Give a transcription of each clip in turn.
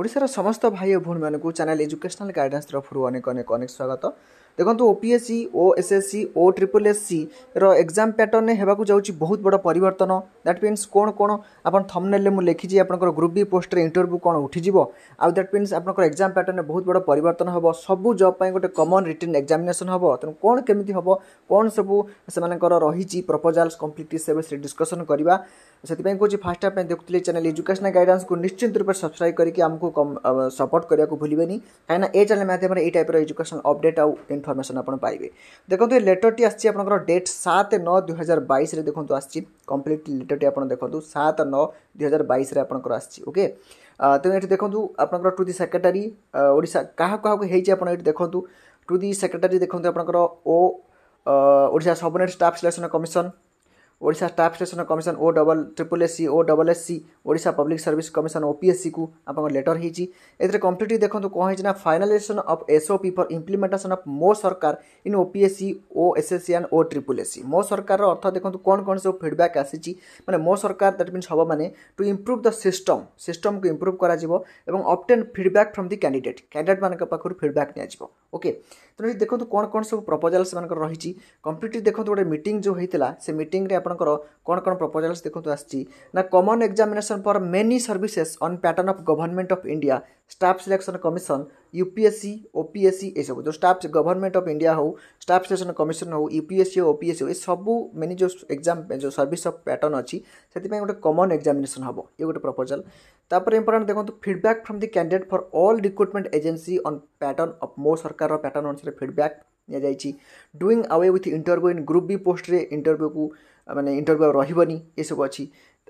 ଓଡ଼ିଶାର ସମସ୍ତ ଭାଇ ଓ ଭଉଣୀମାନଙ୍କୁ ଚ୍ୟାନେଲ୍ ଏଜୁକେସନାଲ୍ ଗାଇଡ଼ାନ୍ସ ତରଫରୁ ଅନେକ ଅନେକ ଅନେକ ସ୍ୱାଗତ देखो OPSC O S S C O triple S C exam pattern होगाक बहुत बड़ पर दैट मीनस कौन कौन आप थमनेल मुझे लिखी आप ग्रुप बी पोस्टर इंटरव्यू कौन उठी आउ दैट मीनस एक्जाम पैटर्न बहुत बड़ा पर हम सब जब गोटे कमन रिटर्न एक्जामेसन हम तेनाली कौन केमी हम कौन सब से रही प्रपोजाल्स कम्प्लीट से डिस्कसन करवा से कहे फास्ट टाइम पर चैनल एजुकेशन गाइडेंस को निश्चित रूप से सब्सक्राइब करके सपोर्ट करा भूलेंगे कहीं चैनल मध्यम ये टाइप एजुकेशन अपडेट आउ ইনফরমেসন আপনার পাইবে দেখুন এই লেটরটি আসছে আপনার ডেট সাত নଅ দুই হাজার বাইশে দেখুন আসছে কমপ্লিট লেটরটি আপনার দেখুন সাত নଅ দুই হাজার বাইশে আপনার আসছে ওকে তেমনি এটি দেখুন আপনার টু দি সেক্রেটারি ওড়শা কাহা কাহু হয়েছে আপনার এটি দেখুন টু দি সেক্রেটারি দেখুন আপনার ও Odisha subordinate staff selection commission Odisha staff selection commission O double triple S C O double S C Odisha public service commission ଓପିଏସ୍ସିକୁ ଆପଣଙ୍କ ଲେଟର୍ ହେଇଛି ଏଥିରେ କମ୍ପ୍ଲିଟ୍ଲି ଦେଖନ୍ତୁ କ'ଣ ହେଇଛି ନା finalization of SOP for implementation of Mo Sarkar in OPSC O SSC and O triple SC ମୋ ସରକାରର ଅର୍ଥ ଦେଖନ୍ତୁ କ'ଣ କ'ଣ ସବୁ ଫିଡ଼ବ୍ୟାକ୍ ଆସିଛି ମାନେ ମୋ ସରକାର ଦ୍ୟାଟ୍ ମିନ୍ସ ହେବ ମାନେ ଟୁ ଇମ୍ପ୍ରୁଭ୍ ଦ ସିଷ୍ଟମ୍ ସିଷ୍ଟମ୍କୁ ଇମ୍ପ୍ରୁଭ୍ କରାଯିବ ଏବଂ obtain feedback from the candidate candidate ମାନଙ୍କ ପାଖରୁ ଫିଡ଼ବ୍ୟାକ୍ ନିଆଯିବ ଓକେ ତେଣୁ ଏଇ ଦେଖନ୍ତୁ କ'ଣ କ'ଣ ସବୁ ପ୍ରପୋଜାଲ୍ ସେମାନଙ୍କର ରହିଛି କମ୍ପ୍ଲିଟଲି ଦେଖନ୍ତୁ ଗୋଟେ ମିଟିଂ ଯେଉଁ ହୋଇଥିଲା ସେ ମିଟିଂରେ ଆପଣଙ୍କର କ'ଣ କ'ଣ ପ୍ରପୋଜାଲ୍ସ ଦେଖନ୍ତୁ ଆସିଛି ନା common examination for many services on pattern of government of India staff selection commission UPSC OPSC ଏସବୁ ଯେଉଁ ଷ୍ଟାଫ୍ ଗଭର୍ଣ୍ଣମେଣ୍ଟ ଅଫ୍ ଇଣ୍ଡିଆ ହେଉ ଷ୍ଟାଫ୍ ସିଲେକ୍ସନ୍ କମିଶନ୍ ହେଉ ୟୁପିଏସ୍ସି ଓ ଓପିଏସ୍ସି ହେଉ ଏସବୁ ମେନି ଯେଉଁ ଏକ୍ଜାମ୍ ଯେଉଁ ସର୍ଭିସ୍ ଅଫ୍ ପ୍ୟାଟର୍ନ ଅଛି ସେଥିପାଇଁ ଗୋଟେ କମନ୍ ଏକ୍ଜାମିନେସନ୍ ହେବ ଇଏ ଗୋଟେ ପ୍ରପୋଜାଲ୍ ତାପରେ ଇମ୍ପୋର୍ଟାଣ୍ଟ ଦେଖନ୍ତୁ feedback from the candidate for all recruitment agency on pattern of ମୋ ସରକାରର ପ୍ୟାଟର୍ନ ଅନୁସାରେ ଫିଡ଼ବ୍ୟାକ୍ ନିଆଯାଇଛି doing away with interview in group B ପୋଷ୍ଟରେ ଇଣ୍ଟରଭ୍ୟୁକୁ ମାନେ ଇଣ୍ଟରଭ୍ୟୁ ରହିବନି ଏସବୁ ଅଛି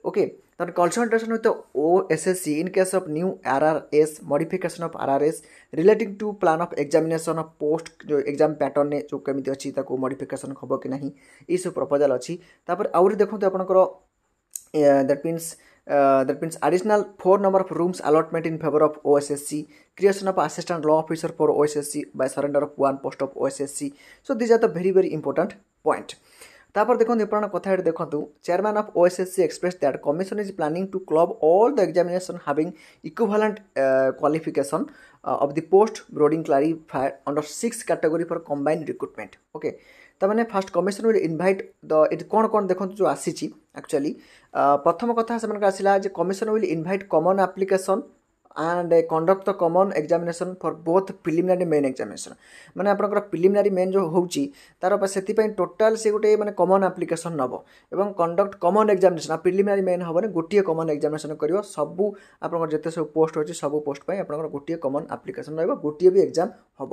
okay then concentration with the OSSC in case of new RRS modification of RRS relating to plan of examination of post जो exam pattern ने जो केमी अच्छी ताको modification खबर कि नहीं ये सब proposal अच्छी तापर आउरी देखो तो अपनकर that means uh, that means additional four number of rooms allotment in favor of OSSC, creation of assistant law officer for OSSC by surrender of one post of OSSC. So these are the very very important point. তারপর দেখুন important কথা এটি দেখুন chairman of OSSC express that commission is planning to club all the examination having equivalent qualification of the post broadly classified under six category for combined recruitment okay তার মানে first commission will invite the এটি কোণ কোণ দেখুন যে আসিছি actually প্রথম কথা সে আসা যে commission will invite common application and conduct the common examination for both preliminary main examination ମାନେ ଆପଣଙ୍କର ପ୍ରିଲିମିନାରୀ ମେନ୍ ଯେଉଁ ହେଉଛି ତା'ର ସେଥିପାଇଁ ଟୋଟାଲ୍ ସେ ଗୋଟେ ମାନେ କମନ୍ ଆପ୍ଲିକେସନ୍ ନେବ ଏବଂ କଣ୍ଡକ୍ଟ କମନ୍ ଏକ୍ଜାମିନେସନ୍ ଆଉ ପ୍ରିଲିମିନାରୀ ମେନ୍ ହେବନି ଗୋଟିଏ କମନ୍ ଏକ୍ଜାମିନେସନ୍ କରିବ ସବୁ ଆପଣଙ୍କର ଯେତେ ସବୁ ପୋଷ୍ଟ ଅଛି ସବୁ ପୋଷ୍ଟ ପାଇଁ ଆପଣଙ୍କର ଗୋଟିଏ କମନ୍ ଆପ୍ଲିକେସନ୍ ରହିବ ଗୋଟିଏ ବି ଏକ୍ଜାମ୍ ହେବ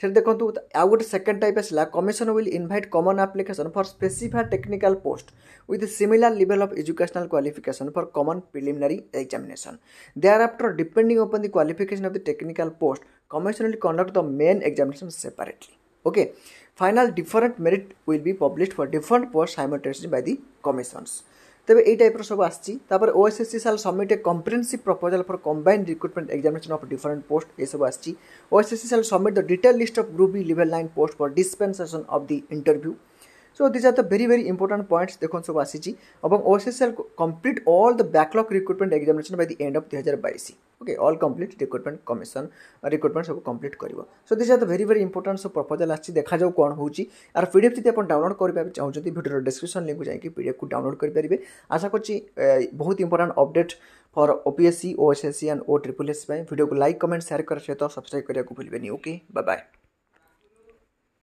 ସେଠି ଦେଖନ୍ତୁ ଆଉ ଗୋଟେ ସେକେଣ୍ଡ ଟାଇପ୍ ଆସିଲା commission will invite common application for specify technical post with similar level of educational qualification for common preliminary examination there after depending upon the qualification of the technical post, commission will conduct the main examination separately. Okay. Final different merit will be published for different posts simultaneously by the commissions. ତେବେ ଏଇ ଟାଇପ୍ର ସବୁ ଆସିଛି ତାପରେ O S S C shall submit a comprehensive proposal for combine recruitment examination of different post ଏସବୁ ଆସିଛି O S S C shall submit the detail list of group B level nine post for dispensation of the interview so these are the very very important points देखो सब आसी और OSSC complete all the backlog recruitment examination by the end of दुई हजार बैस okay all complete recruitment commission recruitment सब complete कर so this are the very very important सब प्रपोजाल आखा जाऊ कौन हो रहा पी जी आप डाउनलोड कर चाहते भिडियो डिस्क्रिप्सन लिंक जाइए पी डफ को डाउनलोड करेंगे आशा कर बहुत important update for OPSC O S S and O triple S पर भिडियो को लाइक कमेंट सेयार कर सहित सब्सक्राइब करने को भूलें ओके बाय